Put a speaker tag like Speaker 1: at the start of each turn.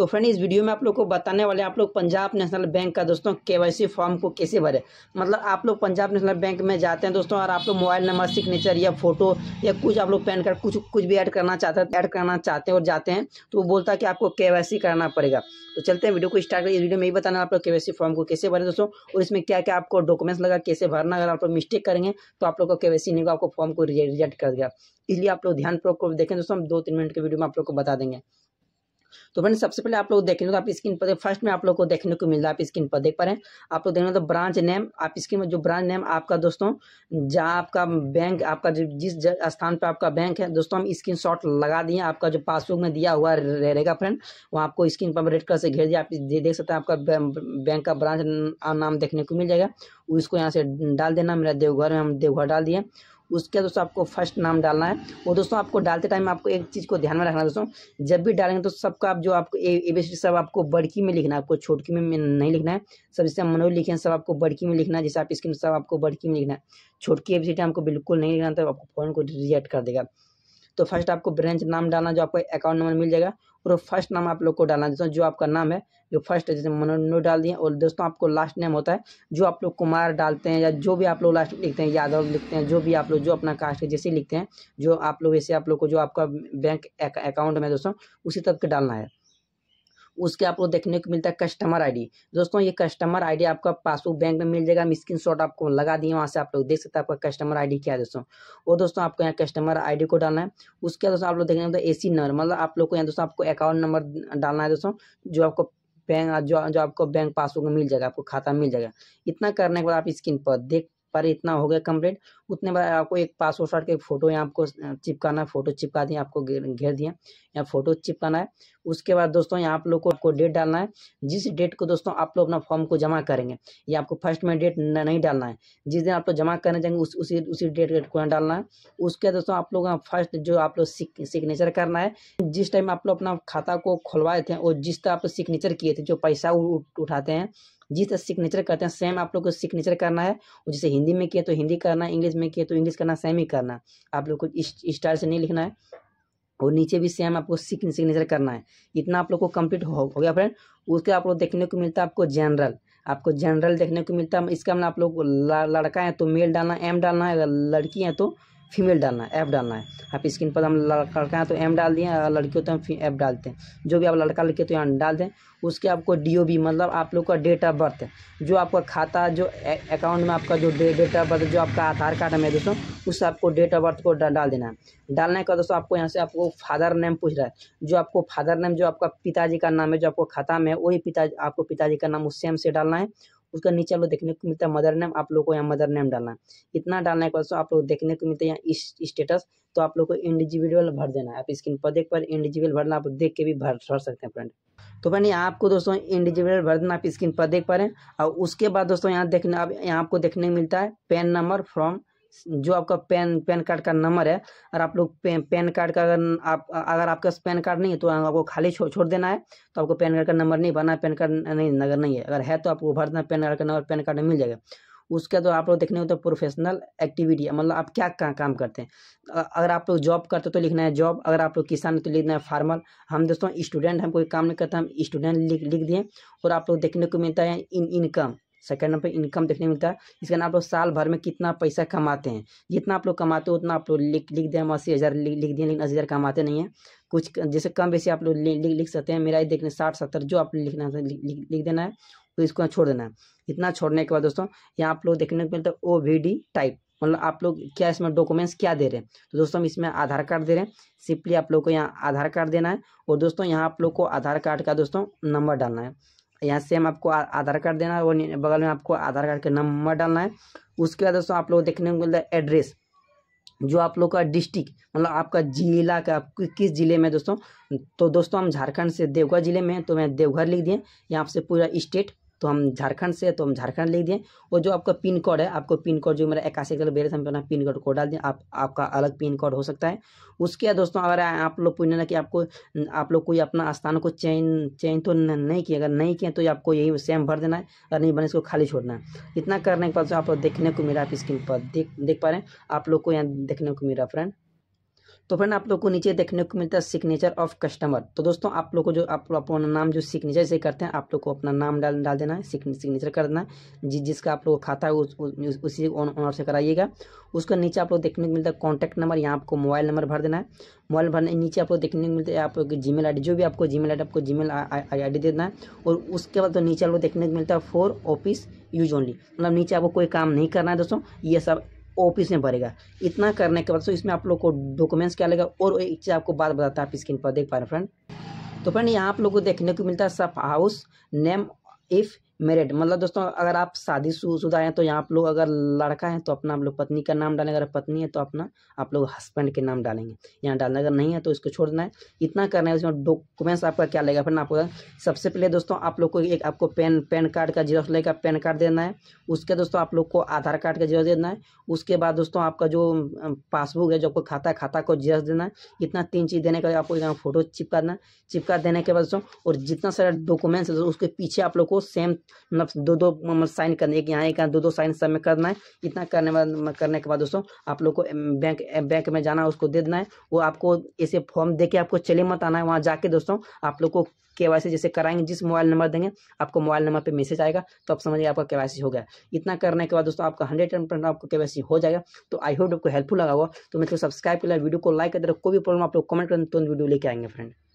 Speaker 1: तो फ्रेंड इस वीडियो में आप लोग को बताने वाले आप लोग पंजाब नेशनल बैंक का दोस्तों केवाईसी फॉर्म को कैसे भरे मतलब आप लोग पंजाब नेशनल बैंक में जाते हैं दोस्तों और आप लोग मोबाइल नंबर सिग्नेचर या फोटो या कुछ आप लोग पैन कार्ड कुछ कुछ भी ऐड करना चाहते हैं ऐड करना चाहते हैं और जाते हैं तो वो बोलता है कि आपको के करना पड़ेगा तो चलते हैं वीडियो को स्टार्ट करें इस वीडियो में ही बताना आप लोग के फॉर्म को कैसे भरे दोस्तों और इसमें क्या क्या आपको डॉक्यूमेंट्स लगा कैसे भरना अगर आप लोग मिस्टेक करेंगे तो आप लोग को के नहीं होगा आपको फॉर्म को रिजेक्ट कर देगा इसलिए आप लोग ध्यानपूर्वक देखें दोस्तों हम दो तीन मिनट के वीडियो में आप लोग को बता देंगे तो फ्रेंड सबसे पहले आप लोग देखेंगे तो आप स्क्रीन पर फर्स्ट में आप लोग को देखने को मिल रहा है आप स्क्रीन पर देख पा रहे हैं आप लोग देखेंगे तो ब्रांच नेम आप स्क्रीन में जो ब्रांच नेम आपका दोस्तों जहाँ आपका बैंक आपका जिस स्थान पर आपका बैंक है दोस्तों हम स्क्रीन लगा दिए आपका जो पासबुक में दिया हुआ रहेगा फ्रेंड वहाँ आपको स्क्रीन पर रेड कलर से घेर दिया आप देख सकते हैं आपका बैंक का ब्रांच नाम देखने को मिल जाएगा उसको यहाँ से डाल देना मेरा देवघर में हम देवघर डाल दिए उसके दोस्तों आपको फर्स्ट नाम डालना है और दोस्तों आपको डालते टाइम आपको एक चीज़ को ध्यान में रखना है दोस्तों जब भी डालेंगे तो सबका आप जो आपको ए बी सब आपको बड़की में लिखना है आपको छोटकी में नहीं लिखना है सब जैसे मनोज लिखे हैं सब आपको बड़की में लिखना है जैसे आप स्क्रीन सब आपको बड़की में लिखना है छोटकी ए बी बिल्कुल नहीं लिखना तो आपको फ़ोन को रिजेक्ट कर देगा तो फर्स्ट आपको ब्रांच नाम डालना जो आपको अकाउंट नंबर मिल जाएगा और फर्स्ट नाम आप लोग को डालना दोस्तों जो आपका नाम है जो फर्स्ट जैसे मनोनो डाल दिए और दोस्तों आपको लास्ट नेम होता है जो आप लोग कुमार डालते हैं या जो भी आप लोग लास्ट लिखते हैं यादव लिखते हैं जो भी आप लोग जो अपना कास्ट है जैसे लिखते हैं जो आप लोग वैसे आप लोग को जो आपका बैंक अकाउंट में दोस्तों उसी तक डालना है उसके आपको देखने को मिलता है कस्टमर आईडी दोस्तों ये कस्टमर आईडी आपका पासबुक बैंक में मिल जाएगा हम स्क्रीन शॉट आपको लगा दिए वहाँ से आप लोग देख सकते हैं आपका कस्टमर आईडी क्या है दोस्तों वो दोस्तों आपको यहाँ कस्टमर आईडी को डालना है उसके बाद दोस्तों आप लोग देखने को ए सी नंबर मतलब आप लोग को यहाँ दोस्तों आपको अकाउंट नंबर डालना है दोस्तों जो आपको बैंक जो जो आपको बैंक पासबुक मिल जाएगा आपको खाता मिल जाएगा इतना करने के बाद आप स्क्रीन पर देख पर इतना हो गया कंप्लीट उतने बाद आपको एक पासपोर्ट साइड के फ़ोटो यहाँ आपको चिपकाना है फ़ोटो चिपका दिए आपको घेर दिया यहाँ फ़ोटो चिपकाना है उसके बाद दोस्तों यहाँ आप लोग को आपको डेट डालना है जिस डेट को दोस्तों आप लोग अपना फॉर्म को जमा करेंगे ये आपको फर्स्ट में डेट नहीं डालना है जिस दिन आप लोग जमा करने जाएंगे उस उसी उसी डेट को डालना है उसके दोस्तों आप लोग फर्स्ट जो आप लोग सिग्नेचर करना है जिस टाइम आप लोग अपना खाता को खुलवाए थे और जिस तरह आप सिग्नेचर किए थे जो पैसा उठाते हैं जिस तरह सिग्नेचर करते हैं सेम आप लोग को सिग्नेचर करना है और जैसे हिंदी में किया तो हिंदी करना इंग्लिश में किया तो इंग्लिश करना सेम ही करना आप लोग को इस स्टाइल से नहीं लिखना है और नीचे भी सेम आपको सिग्नेचर करना है इतना आप लोग को कम्प्लीट हो, हो गया फ्रेंड उसके आप लोग देखने को मिलता है आपको जनरल आपको जनरल देखने को मिलता है इसका मतलब आप लोग लड़का है तो मेल डालना एम डालना है अगर लड़की है तो फीमेल डालना है ऐप डालना है आप स्क्रीन पर हम लड़का है तो एम डाल दिए लड़की होते तो हैं एफ डालते हैं जो भी आप लड़का लड़के तो यहाँ डाल दें उसके आपको डी मतलब आप लोग का डेट ऑफ बर्थ है जो आपका खाता जो अकाउंट में आपका जो डेट ऑफ बर्थ जो आपका आधार कार्ड है मेरे दोस्तों उससे आपको डेट ऑफ बर्थ को डाल देना है डालने का दोस्तों आपको यहाँ से आपको फादर नेम पूछ रहा है जो आपको फादर नेम जो आपका पिताजी का नाम है जो आपको खाता में वही पिता आपको पिताजी का नाम उस सेम से डालना है उसका नीचे आप लोग देखने को मिलता है मदर नेम आप लोग को यहाँ मदर नेम डालना है इतना डालने के बाद आप लोग देखने को मिलता है यहाँ स्टेटस तो आप लोग को इंडिविजुअल भर देना है आप स्क्रीन पर देख पर इंडिविजुअल भरना आप देख के भी भर भर सकते हैं फ्रेंड तो फ्रेंड आपको दोस्तों इंडिविजुअल भर देना आप स्क्रीन पर देख पा रहे हैं और उसके बाद दोस्तों यहाँ देखने आप यहाँ आपको देखने को मिलता है पेन नंबर फ्रॉम जो आपका पैन पैन कार्ड का नंबर है अगर आप लोग पैन पैन कार्ड का अगर आप अगर आपके पास पैन कार्ड नहीं है तो आपको खाली छो, छोड़ देना है तो आपको पैन कार्ड का नंबर नहीं भरना पैन कार्ड नहीं अगर नहीं है अगर है तो आपको भर देना पैन कार्ड का नंबर पैन कार्ड मिल जाएगा उसके तो आप लोग देखने को तो प्रोफेशनल एक्टिविटी मतलब आप क्या का, काम करते हैं अगर आप लोग जॉब करते हो तो लिखना है जॉब अगर आप लोग किसान तो लिखना है फार्मर हम दोस्तों स्टूडेंट हम कोई काम नहीं करते हम स्टूडेंट लिख लिख दिए और आप लोग देखने को मिलता है इन इनकम सेकंड नंबर इनकम देखने मिलता है इसके नाम आप लोग साल भर में कितना पैसा कमाते हैं जितना आप लोग कमाते हो उतना आप लोग लिख लिख दें हम अस्सी हज़ार लिख दिए दें लेकिन अस्सी हज़ार कमाते नहीं है कुछ जैसे कम बेसी आप लोग लिख लिख सकते हैं मेरा ये देखने साठ सत्तर जो आप लिखना लिख, लिख, लिख देना है तो इसको छोड़ देना है इतना छोड़ने के बाद दोस्तों यहाँ आप लोग देखने को मिलता है ओ टाइप मतलब आप लोग क्या इसमें डॉक्यूमेंट्स क्या दे रहे हैं तो दोस्तों हम इसमें आधार कार्ड दे रहे हैं सिंपली आप लोग को यहाँ आधार कार्ड देना है और दोस्तों यहाँ आप लोग को आधार कार्ड का दोस्तों नंबर डालना है यहाँ से हम आपको आधार कार्ड देना है और बगल में आपको आधार कार्ड का नंबर डालना है उसके बाद दोस्तों आप लोग देखने को मिलता है एड्रेस जो आप लोग का डिस्ट्रिक्ट मतलब आपका जिला का आप किस ज़िले में दोस्तों तो दोस्तों हम झारखंड से देवघर ज़िले में हैं तो मैं देवघर लिख दिए यहाँ आपसे पूरा स्टेट तो हम झारखंड से तो हम झारखंड लिख दिए और जो आपका पिन कोड है आपको पिन कोड जो मेरा इक्यासी का बेरे हम अपना पिन कोड को डाल दें आप आपका अलग पिन कोड हो सकता है उसके बाद दोस्तों अगर आप लोग पूछने ना कि आपको आप लोग कोई अपना स्थान को चेंज चेंज तो नहीं किया अगर नहीं किया तो आपको यही सेम भर देना है अगर नहीं बने इसको खाली छोड़ना है इतना करने के बाद आप देखने को मेरा आप स्क्रीन पर देख देख पा रहे हैं आप लोग को यहाँ देखने को मेरा फ्रेंड तो फ्रेंड आप लोग को नीचे देखने को मिलता है सिग्नेचर ऑफ कस्टमर तो दोस्तों आप लोग को जो आप अपना नाम जो सिग्नेचर से करते हैं आप लोग को अपना नाम डाल डाल देना है सिग्नेचर कर देना है जिस जिसका आप लोग खाता है उस, उस, उसी ऑनर से कराइएगा उसका नीचे आप लोग देखने को मिलता है कॉन्टैक्ट नंबर यहाँ आपको मोबाइल नंबर भर देना है मोबाइल भरने नीचे आप लोग देखने को मिलता है आप जी मेल जो भी आपको जी मेल आपको जी मेल आई देना है और उसके बाद तो नीचे आप लोग देखने को मिलता है फोर ऑफिस यूज ओनली मतलब नीचे आपको कोई काम नहीं करना है दोस्तों ये सब ऑफिस में भरेगा इतना करने के बाद सो इसमें आप लोग को डॉक्यूमेंट्स क्या लगेगा और एक चीज़ आपको बात बताता है आप स्क्रीन पर देख पा रहे फ्रेंड तो फ्रेंड यहाँ आप लोग को देखने को मिलता है सब हाउस नेम इफ़ मेरिट मतलब दोस्तों अगर आप शादी शुदा हैं तो यहाँ आप लोग अगर लड़का है तो अपना आप लोग पत्नी का नाम डालेंगे अगर पत्नी है तो अपना आप लोग हस्बैंड के नाम डालेंगे यहाँ डालना अगर नहीं है तो इसको छोड़ देना है इतना करना है उसमें डॉक्यूमेंट्स आपका क्या लगेगा फिर आपको सबसे पहले दोस्तों आप लोग को एक आपको पेन पेन कार्ड का जीरो लेगा पैन कार्ड देना है उसके दोस्तों आप लोग को आधार कार्ड का जीरो देना है उसके बाद दोस्तों आपका जो पासबुक है जो आपको खाता है खाता को जीरो देना है इतना तीन चीज़ देने का आपको फोटो चिपका देना चिपका देने के बाद दोस्तों और जितना सारा डॉक्यूमेंट्स है उसके पीछे आप लोग को सेम मतलब दो दो मतलब साइन करने एक यहाँ एक दो दो साइन सब में करना है इतना करने बाद करने के बाद दोस्तों आप लोग को बैंक बैंक में जाना है उसको दे देना है वो आपको ऐसे फॉर्म दे के आपको चले मत आना है वहाँ जाके दोस्तों आप लोग को के जैसे कराएंगे जिस मोबाइल नंबर देंगे आपको मोबाइल नंबर पे मैसेज आएगा तो आप समझिए आपका के हो गया इतना करने के बाद दोस्तों आपका हंड्रेड परसेंट आपको के हो जाएगा तो आई होप आपको हेल्पफुल लगा होगा तो मेरे को सब्सक्राइब कर वीडियो को लाइक कर कोई भी प्रॉब्लम आप लोग कमेंट करें तो वीडियो लेके आएंगे फ्रेंड